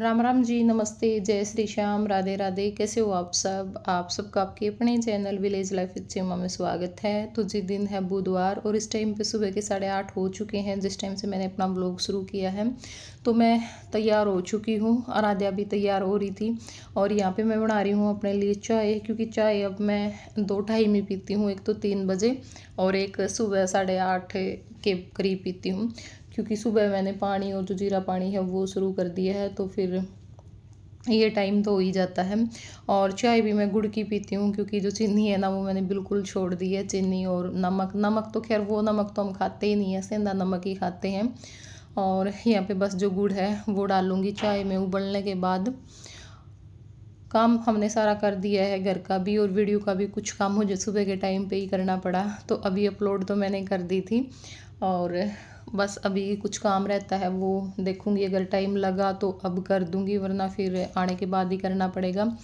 राम राम जी नमस्ते जय श्री श्याम राधे राधे कैसे हो आप सब आप सबका आपके अपने channel village life with Cheema में स्वागत है तो जिस दिन है बुधवार और इस टाइम पे सुबह के साढ़े आठ हो चुके हैं जिस टाइम से मैंने अपना ब्लॉग शुरू किया है तो मैं तैयार हो चुकी हूँ आराध्या भी तैयार हो रही थी और यहाँ पर मैं बना रही हूँ अपने लिए चाय क्योंकि चाय अब मैं दो ढाई में पीती हूँ एक तो तीन बजे और एक सुबह साढ़े आठ के करीब पीती हूँ क्योंकि सुबह मैंने पानी और जो जीरा पानी है वो शुरू कर दिया है तो फिर ये टाइम तो हो ही जाता है और चाय भी मैं गुड़ की पीती हूँ क्योंकि जो चीनी है ना वो मैंने बिल्कुल छोड़ दी है चीनी और नमक नमक तो खैर वो नमक तो हम खाते ही नहीं है सेंधा नमक ही खाते हैं और यहाँ पे बस जो गुड़ है वो डालूँगी चाय में उबलने के बाद काम हमने सारा कर दिया है घर का भी और वीडियो का भी कुछ काम मुझे सुबह के टाइम पर ही करना पड़ा तो अभी अपलोड तो मैंने कर दी थी और बस अभी कुछ काम रहता है वो देखूँगी अगर टाइम लगा तो अब कर दूंगी वरना फिर आने के बाद ही करना पड़ेगा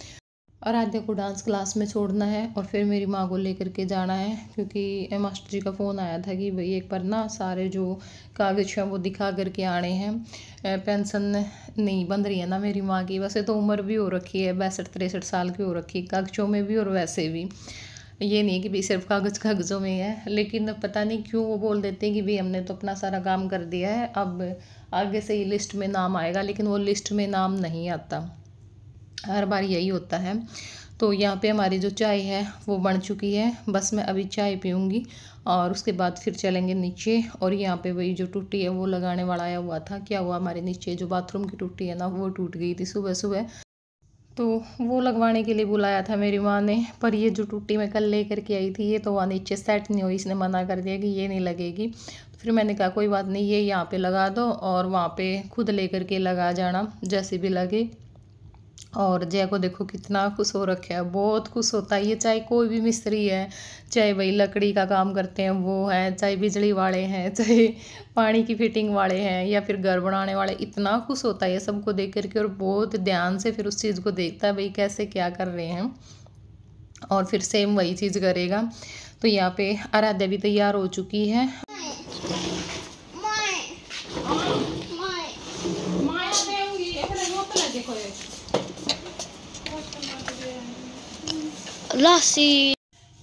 आराध्या को डांस क्लास में छोड़ना है और फिर मेरी माँ को लेकर के जाना है क्योंकि मास्टर जी का फ़ोन आया था कि भाई एक बार ना सारे जो कागज़ हैं वो दिखा करके आने हैं पेंशन नहीं बन रही है ना मेरी माँ की वैसे तो उम्र भी हो रखी है बैसठ तिरसठ साल की हो रखी है कागजों में भी और वैसे भी ये नहीं कि भाई सिर्फ कागज़ कागज़ों में है लेकिन पता नहीं क्यों वो बोल देते हैं कि भाई हमने तो अपना सारा काम कर दिया है अब आगे से ही लिस्ट में नाम आएगा लेकिन वो लिस्ट में नाम नहीं आता हर बार यही होता है तो यहाँ पे हमारी जो चाय है वो बन चुकी है बस मैं अभी चाय पीऊँगी और उसके बाद फिर चलेंगे नीचे और यहाँ पे वही जो टूटी है वो लगाने वाला आया हुआ था क्या हुआ हमारे नीचे जो बाथरूम की टूटी है ना वो टूट गई थी सुबह सुबह तो वो लगवाने के लिए बुलाया था मेरी माँ ने पर ये जो टूटी मैं कल ले करके आई थी ये तो वहाँ नीचे सेट नहीं हुई इसने मना कर दिया कि ये नहीं लगेगी तो फिर मैंने कहा कोई बात नहीं ये यहाँ पे लगा दो और वहाँ पे खुद ले करके लगा जाना जैसे भी लगे और जय को देखो कितना खुश हो रखे है बहुत खुश होता है ये चाहे कोई भी मिस्त्री है चाहे भाई लकड़ी का काम करते हैं वो हैं चाहे बिजली वाले हैं चाहे पानी की फिटिंग वाले हैं या फिर घर बनाने वाले इतना खुश होता है ये सबको देख करके और बहुत ध्यान से फिर उस चीज़ को देखता है भाई कैसे क्या कर रहे हैं और फिर सेम वही चीज़ करेगा तो यहाँ पे आराध्या भी तैयार हो चुकी है लासी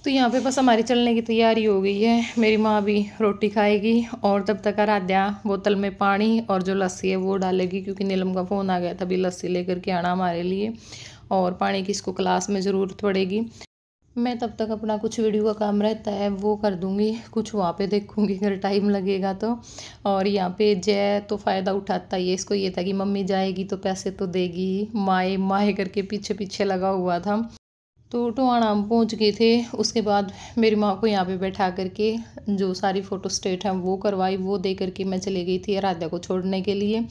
तो यहाँ पे बस हमारी चलने की तैयारी हो गई है मेरी माँ भी रोटी खाएगी और तब तक आराध्या बोतल में पानी और जो लस्सी है वो डालेगी क्योंकि नीलम का फ़ोन आ गया था अभी लस्सी लेकर के आना हमारे लिए और पानी की इसको क्लास में ज़रूरत पड़ेगी मैं तब तक अपना कुछ वीडियो का काम रहता है वो कर दूँगी कुछ वहाँ पे देखूँगी अगर टाइम लगेगा तो और यहाँ पे जय तो फ़ायदा उठाता ही है इसको ये था कि मम्मी जाएगी तो पैसे तो देगी माए माए करके पीछे पीछे लगा हुआ था तो टोआना हम पहुँच गए थे उसके बाद मेरी माँ को यहाँ पे बैठा करके जो सारी फ़ोटो स्टेट हैं वो करवाई वो दे करके मैं चली गई थी आराध्या को छोड़ने के लिए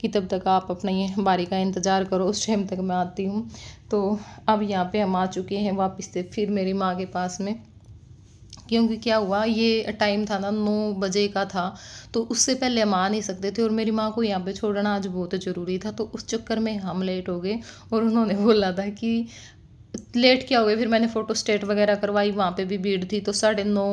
कि तब तक आप अपना ये बारी का इंतज़ार करो उस टाइम तक मैं आती हूँ तो अब यहाँ पे हम आ चुके हैं वापस से फिर मेरी माँ के पास में क्योंकि क्या हुआ ये टाइम था ना नौ बजे का था तो उससे पहले हम आ नहीं सकते थे और मेरी माँ को यहाँ पे छोड़ना आज बहुत ज़रूरी था तो उस चक्कर में हम लेट हो गए और उन्होंने बोला था कि लेट क्या हो गया फिर मैंने फ़ोटो स्टेट वगैरह करवाई वहाँ पे भी भीड़ थी तो साढ़े नौ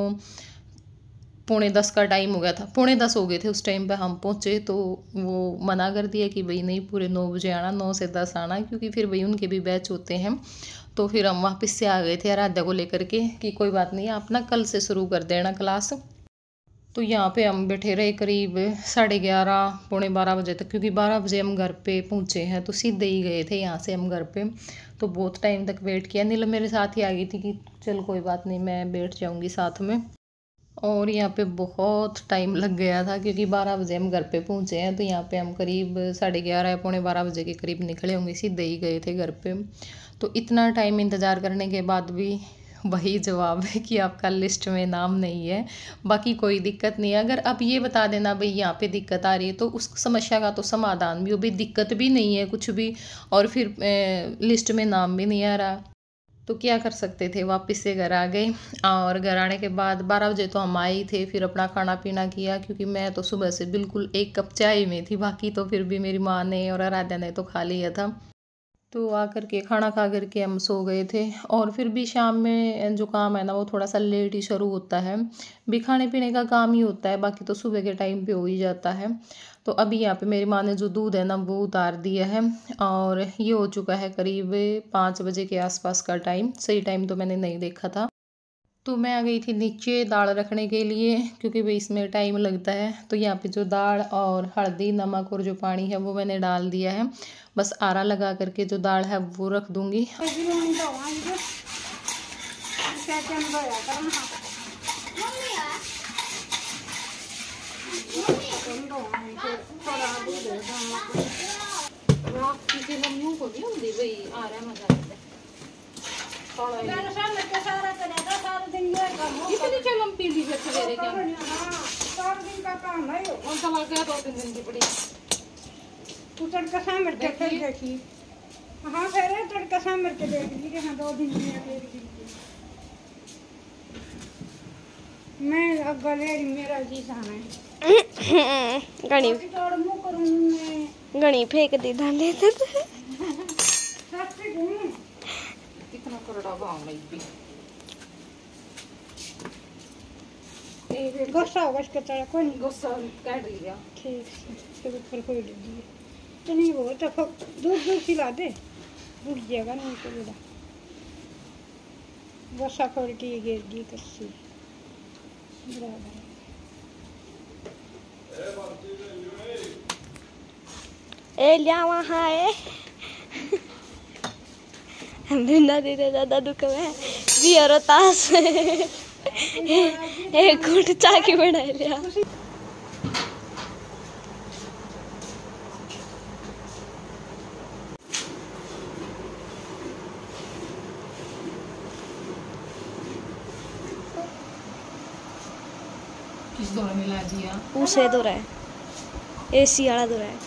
पौने दस का टाइम हो गया था पौने दस हो गए थे उस टाइम पे हम पहुँचे तो वो मना कर दिया कि भाई नहीं पूरे नौ बजे आना नौ से दस आना क्योंकि फिर भाई उनके भी बैच होते हैं तो फिर हम वापस से आ गए थे आराध्या को लेकर के कि कोई बात नहीं आप ना कल से शुरू कर देना क्लास तो यहाँ पे हम बैठे रहे करीब साढ़े ग्यारह पौने बारह बजे तक क्योंकि बारह बजे हम घर पे पहुँचे हैं तो सीधे ही गए थे यहाँ से हम घर पे तो बहुत टाइम तक वेट किया नीलम मेरे साथ ही आ गई थी कि चल कोई बात नहीं मैं बैठ जाऊँगी साथ में और यहाँ पे बहुत टाइम लग गया था क्योंकि बारह बजे हम घर पे पहुँचे हैं तो यहाँ पे हम करीब साढ़े ग्यारह या पौने बारह बजे के करीब निकले होंगे सीधे ही गए थे घर पे तो इतना टाइम इंतज़ार करने के बाद भी वही जवाब है कि आपका लिस्ट में नाम नहीं है बाकी कोई दिक्कत नहीं है अगर आप ये बता देना भाई यहाँ पे दिक्कत आ रही है तो उस समस्या का तो समाधान भी हो भी दिक्कत भी नहीं है कुछ भी और फिर ए, लिस्ट में नाम भी नहीं आ रहा तो क्या कर सकते थे वापस से घर आ गए और घर आने के बाद बारह बजे तो हम आए थे फिर अपना खाना पीना किया क्योंकि मैं तो सुबह से बिल्कुल एक कप चाय में थी बाकी तो फिर भी मेरी माँ ने और आराध्या ने तो खा लिया था तो आकर के खाना खा कर के हम सो गए थे और फिर भी शाम में जो काम है ना वो थोड़ा सा लेट ही शुरू होता है भी खाने पीने का काम ही होता है बाकी तो सुबह के टाइम पे हो ही जाता है तो अभी यहाँ पे मेरी माँ ने जो दूध है ना वो उतार दिया है और ये हो चुका है करीब पाँच बजे के आसपास का टाइम सही टाइम तो मैंने नहीं देखा था तो मैं आ गई थी नीचे दाल रखने के लिए क्योंकि भाई इसमें टाइम लगता है तो यहाँ पे जो दाल और हल्दी नमक और जो पानी है वो मैंने डाल दिया है बस आरा लगा करके जो दाल है वो रख दूंगी इतनी चलम पी लीजिए चार दिन का काम है लग गया दो तीन दिन की पड़ी तड़का सामर के देखी हाँ फिर तड़का सामर के देख ली हाँ दो दिन की मैं अब गले मेरा जी सामने गणी गणी फेंक दी धान देते ಕೆತ್ತನ ಕೊರಡಾಗ ಅವನೈತಿ गोसाओ बस के तड़ा कोई नहीं गोसाओ काट लिया ठीक तो ऊपर कोई दे दिए तो नहीं वो तो दूध दूध खिला दे रुक जाएगा नहीं तो बेटा गोसा खोल के ये गिर दी कस्सी बराबर ए लिया वहाँ है ज़्यादा दुख में भी और ताश एक घूट चाकी बढ़ा लिया किस दौरा मिला दिया उसे दौरा है ए सी वाला दौरा है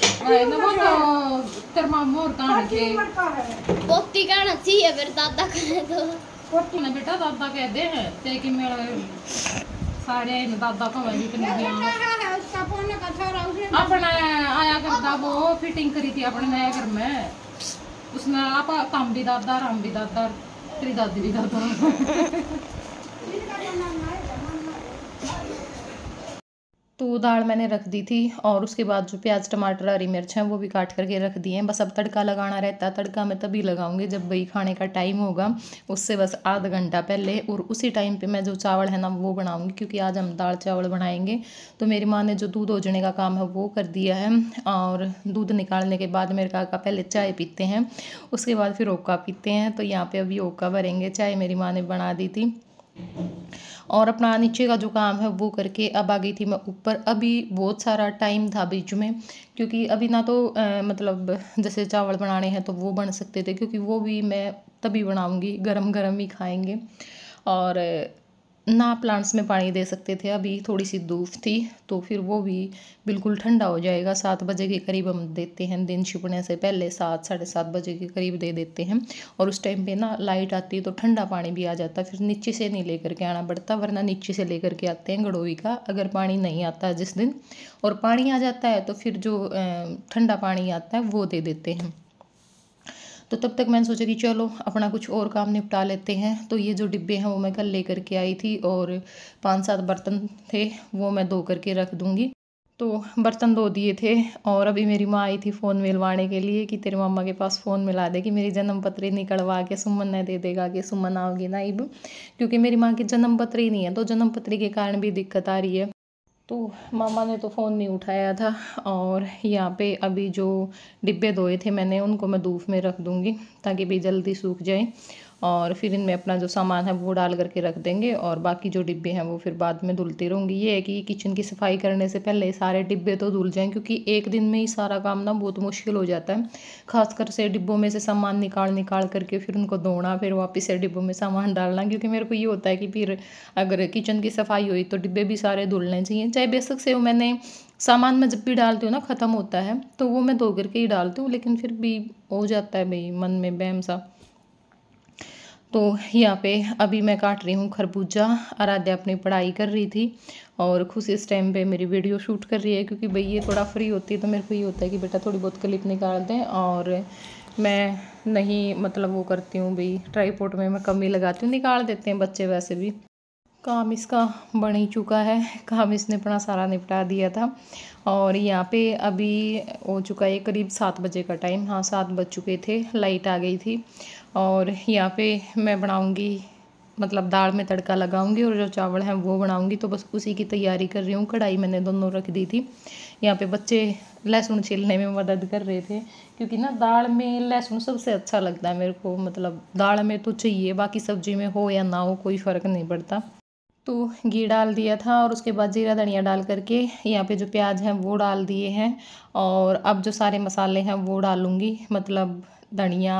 पोती कान अच्छी फिर दादा कहे तो पोती ना बेटा दादा कह दे है ते कि मेरा सारे इन दादा को वही इतने भी है उसका फोन का छोरा उसने अपने आया करता वो फिटिंग करी थी अपने नए घर में उसने आप काम भी दादा राम भी दादा तेरी दादी भी दादा तो दाल मैंने रख दी थी और उसके बाद जो प्याज टमाटर हरी मिर्च हैं वो भी काट करके रख दिए हैं बस अब तड़का लगाना रहता है तड़का मैं तभी लगाऊंगी जब वही खाने का टाइम होगा उससे बस आधा घंटा पहले और उसी टाइम पे मैं जो चावल है ना वो बनाऊंगी क्योंकि आज हम दाल चावल बनाएंगे तो मेरी माँ ने जो दूध ओझने का काम है वो कर दिया है और दूध निकालने के बाद मेरे काका पहले चाय पीते हैं उसके बाद फिर ओका पीते हैं तो यहाँ पर अभी ओका भरेंगे चाय मेरी माँ ने बना दी थी और अपना नीचे का जो काम है वो करके अब आ गई थी मैं ऊपर अभी बहुत सारा टाइम था बीच में क्योंकि अभी ना तो आ, मतलब जैसे चावल बनाने हैं तो वो बन सकते थे क्योंकि वो भी मैं तभी बनाऊँगी गरम गरम ही खाएंगे और ना प्लांट्स में पानी दे सकते थे अभी थोड़ी सी धूप थी तो फिर वो भी बिल्कुल ठंडा हो जाएगा सात बजे के करीब हम देते हैं दिन छिपने से पहले सात साढ़े सात बजे के करीब दे देते हैं और उस टाइम पे ना लाइट आती है तो ठंडा पानी भी आ जाता फिर नीचे से नहीं लेकर के आना पड़ता वरना नीचे से लेकर के आते हैं गड़ोई का अगर पानी नहीं आता जिस दिन और पानी आ जाता है तो फिर जो ठंडा पानी आता है वो दे देते हैं तो तब तक मैंने सोचा कि चलो अपना कुछ और काम निपटा लेते हैं तो ये जो डिब्बे हैं वो मैं कल ले करके आई थी और पाँच सात बर्तन थे वो मैं धो करके रख दूँगी तो बर्तन धो दिए थे और अभी मेरी माँ आई थी फ़ोन मिलवाने के लिए कि तेरे मामा के पास फ़ोन मिला दे कि मेरी जन्म निकलवा के सुमन ने दे देगा कि सुमन आओगी ना इब क्योंकि मेरी माँ की जन्म ही नहीं है तो जन्म के कारण भी दिक्कत आ रही है तो मामा ने तो फ़ोन नहीं उठाया था और यहाँ पे अभी जो डिब्बे धोए थे मैंने उनको मैं धूप में रख दूँगी ताकि भी जल्दी सूख जाए और फिर इनमें अपना जो सामान है वो डाल करके रख देंगे और बाकी जो डिब्बे हैं वो फिर बाद में धुलती रहूँगी ये है कि किचन की सफाई करने से पहले सारे डिब्बे तो धुल जाएँ क्योंकि एक दिन में ही सारा काम ना बहुत मुश्किल हो जाता है खासकर से डिब्बों में से सामान निकाल निकाल करके फिर उनको धोना फिर वापस से डिब्बों में सामान डालना क्योंकि मेरे को ये होता है कि फिर अगर किचन की सफाई हुई तो डिब्बे भी सारे धुलने चाहिए चाहे बेशक से मैंने सामान मैं जब भी डालती हूँ ना ख़त्म होता है तो वो मैं धो करके ही डालती हूँ लेकिन फिर भी हो जाता है भाई मन में बहम सा तो यहाँ पे अभी मैं काट रही हूँ खरबूजा आराध्या अपनी पढ़ाई कर रही थी और खुश इस टाइम पे मेरी वीडियो शूट कर रही है क्योंकि भाई ये थोड़ा फ्री होती है तो मेरे को ये होता है कि बेटा थोड़ी बहुत क्लिप निकाल दें और मैं नहीं मतलब वो करती हूँ भाई ट्राईपोर्ट में मैं कमी लगाती हूँ निकाल देते हैं बच्चे वैसे भी काम इसका बन ही चुका है काम इसने अपना सारा निपटा दिया था और यहाँ पे अभी हो चुका है करीब सात बजे का टाइम हाँ सात बज चुके थे लाइट आ गई थी और यहाँ पे मैं बनाऊँगी मतलब दाल में तड़का लगाऊंगी और जो चावल हैं वो बनाऊंगी तो बस उसी की तैयारी कर रही हूँ कढ़ाई मैंने दोनों रख दी थी यहाँ पे बच्चे लहसुन छीलने में मदद कर रहे थे क्योंकि ना दाल में लहसुन सबसे अच्छा लगता है मेरे को मतलब दाल में तो चाहिए बाकी सब्जी में हो या ना हो कोई फ़र्क नहीं पड़ता तो घी डाल दिया था और उसके बाद जीरा धनिया डाल करके यहाँ पे जो प्याज हैं वो डाल दिए हैं और अब जो सारे मसाले हैं वो डालूँगी मतलब धनिया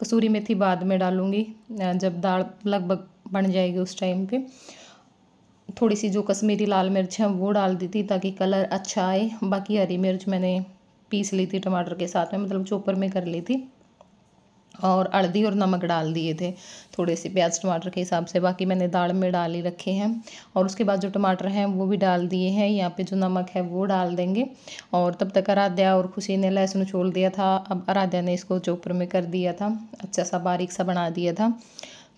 कसूरी मेथी बाद में डालूँगी जब दाल लगभग बन जाएगी उस टाइम पे थोड़ी सी जो कश्मीरी लाल मिर्च है वो डाल दी थी ताकि कलर अच्छा आए बाकी हरी मिर्च मैंने पीस ली थी टमाटर के साथ में मतलब चोपर में कर ली थी और हल्दी और नमक डाल दिए थे थोड़े से प्याज टमाटर के हिसाब से बाकी मैंने दाल में डाल ही रखे हैं और उसके बाद जो टमाटर हैं वो भी डाल दिए हैं यहाँ पे जो नमक है वो डाल देंगे और तब तक आराध्या और खुशी ने लहसुन छोड़ दिया था अब आराध्या ने इसको चोपर में कर दिया था अच्छा सा बारीक सा बना दिया था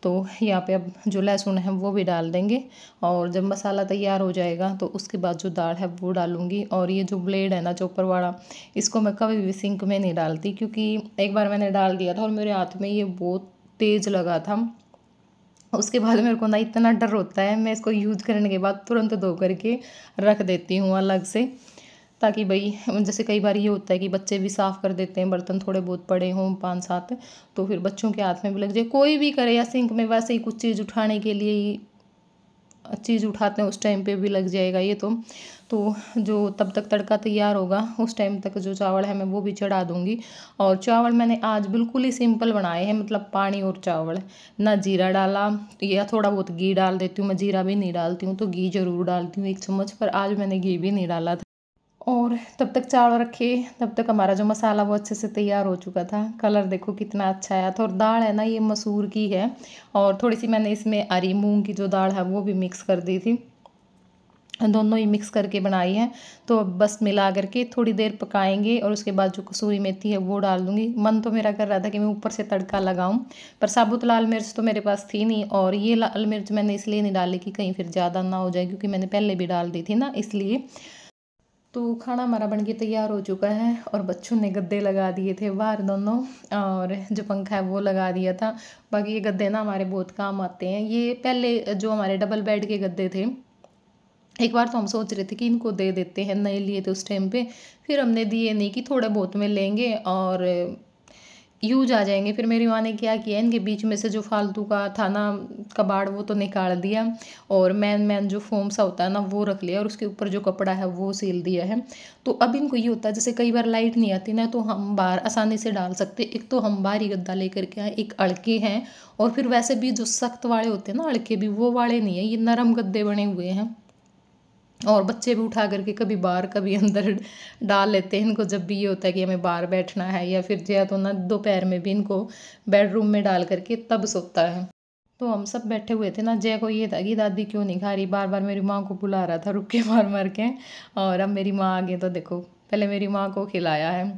तो यहाँ पे अब जो लहसुन है वो भी डाल देंगे और जब मसाला तैयार हो जाएगा तो उसके बाद जो दाल है वो डालूँगी और ये जो ब्लेड है ना चोपर वाला इसको मैं कभी भी सिंक में नहीं डालती क्योंकि एक बार मैंने डाल दिया था और मेरे हाथ में ये बहुत तेज़ लगा था उसके बाद मेरे को ना इतना डर होता है मैं इसको यूज करने के बाद तुरंत धो करके रख देती हूँ अलग से ताकि भाई जैसे कई बार ये होता है कि बच्चे भी साफ़ कर देते हैं बर्तन थोड़े बहुत पड़े हों पाँच सात तो फिर बच्चों के हाथ में भी लग जाए कोई भी करे या सिंक में वैसे ही कुछ चीज़ उठाने के लिए ही चीज़ उठाते हैं उस टाइम पे भी लग जाएगा ये तो तो जो तब तक तड़का तैयार होगा उस टाइम तक जो चावल है मैं वो भी चढ़ा दूँगी और चावल मैंने आज बिल्कुल ही सिंपल बनाए हैं मतलब पानी और चावल ना जीरा डाला या थोड़ा बहुत घी डाल देती हूँ मैं जीरा भी नहीं डालती हूँ तो घी ज़रूर डालती हूँ एक चम्मच पर आज मैंने घी भी नहीं डाला था और तब तक चावल रखे तब तक हमारा जो मसाला वो अच्छे से तैयार हो चुका था कलर देखो कितना अच्छा आया था और दाल है ना ये मसूर की है और थोड़ी सी मैंने इसमें हरी मूंग की जो दाल है वो भी मिक्स कर दी थी दोनों ही मिक्स करके बनाई है तो अब बस मिला करके थोड़ी देर पकाएंगे और उसके बाद जो कसूरी मेथी है वो डाल दूंगी मन तो मेरा कर रहा था कि मैं ऊपर से तड़का लगाऊँ पर साबुत लाल मिर्च तो मेरे पास थी नहीं और ये लाल मिर्च मैंने इसलिए नहीं डाली कि कहीं फिर ज़्यादा ना हो जाए क्योंकि मैंने पहले भी डाल दी थी ना इसलिए तो खाना हमारा बन के तैयार हो चुका है और बच्चों ने गद्दे लगा दिए थे बाहर दोनों और जो पंखा है वो लगा दिया था बाकी ये गद्दे ना हमारे बहुत काम आते हैं ये पहले जो हमारे डबल बेड के गद्दे थे एक बार तो हम सोच रहे थे कि इनको दे देते हैं नए लिए थे उस टाइम पे फिर हमने दिए नहीं कि थोड़े बहुत में लेंगे और यूज आ जाएंगे फिर मेरी माँ ने क्या किया इनके बीच में से जो फालतू का था ना कबाड़ वो तो निकाल दिया और मैन मैन जो फोम सा होता है ना वो रख लिया और उसके ऊपर जो कपड़ा है वो सील दिया है तो अब इनको ये होता है जैसे कई बार लाइट नहीं आती ना तो हम बाहर आसानी से डाल सकते एक तो हम बाहर ही गद्दा लेकर के आए एक अड़के हैं और फिर वैसे भी जो सख्त वाले होते हैं ना अड़के भी वो वाले नहीं है ये नरम गद्दे बने हुए हैं और बच्चे भी उठा करके कभी बाहर कभी अंदर डाल लेते हैं इनको जब भी ये होता है कि हमें बाहर बैठना है या फिर जो तो ना दोपहर में भी इनको बेडरूम में डाल करके तब सोता है तो हम सब बैठे हुए थे ना जय को ये था कि दादी क्यों नहीं खा रही बार बार मेरी माँ को बुला रहा था रुक के मार मार के और अब मेरी माँ आ गई तो देखो पहले मेरी माँ को खिलाया है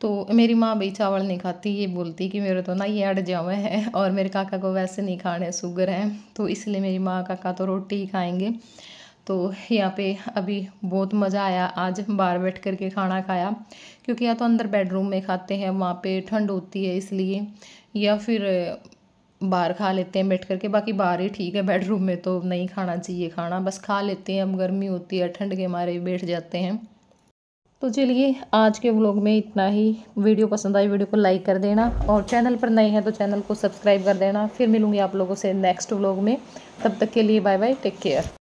तो मेरी माँ भाई चावल नहीं खाती ये बोलती कि मेरे तो ना ये अड़ जावे है और मेरे काका को वैसे नहीं खाने शुगर हैं तो इसलिए मेरी माँ काका तो रोटी ही खाएंगे तो यहाँ पे अभी बहुत मज़ा आया आज बाहर बैठ कर के खाना खाया क्योंकि या तो अंदर बेडरूम में खाते हैं वहाँ पे ठंड होती है इसलिए या फिर बाहर खा लेते हैं बैठ करके बाकी बाहर ही ठीक है बेडरूम में तो नहीं खाना चाहिए खाना बस खा लेते हैं अब गर्मी होती है ठंड के मारे बैठ जाते हैं तो चलिए आज के व्लॉग में इतना ही वीडियो पसंद आई वीडियो को लाइक कर देना और चैनल पर नए हैं तो चैनल को सब्सक्राइब कर देना फिर मिलूंगी आप लोगों से नेक्स्ट व्लॉग में तब तक के लिए बाय बाय टेक केयर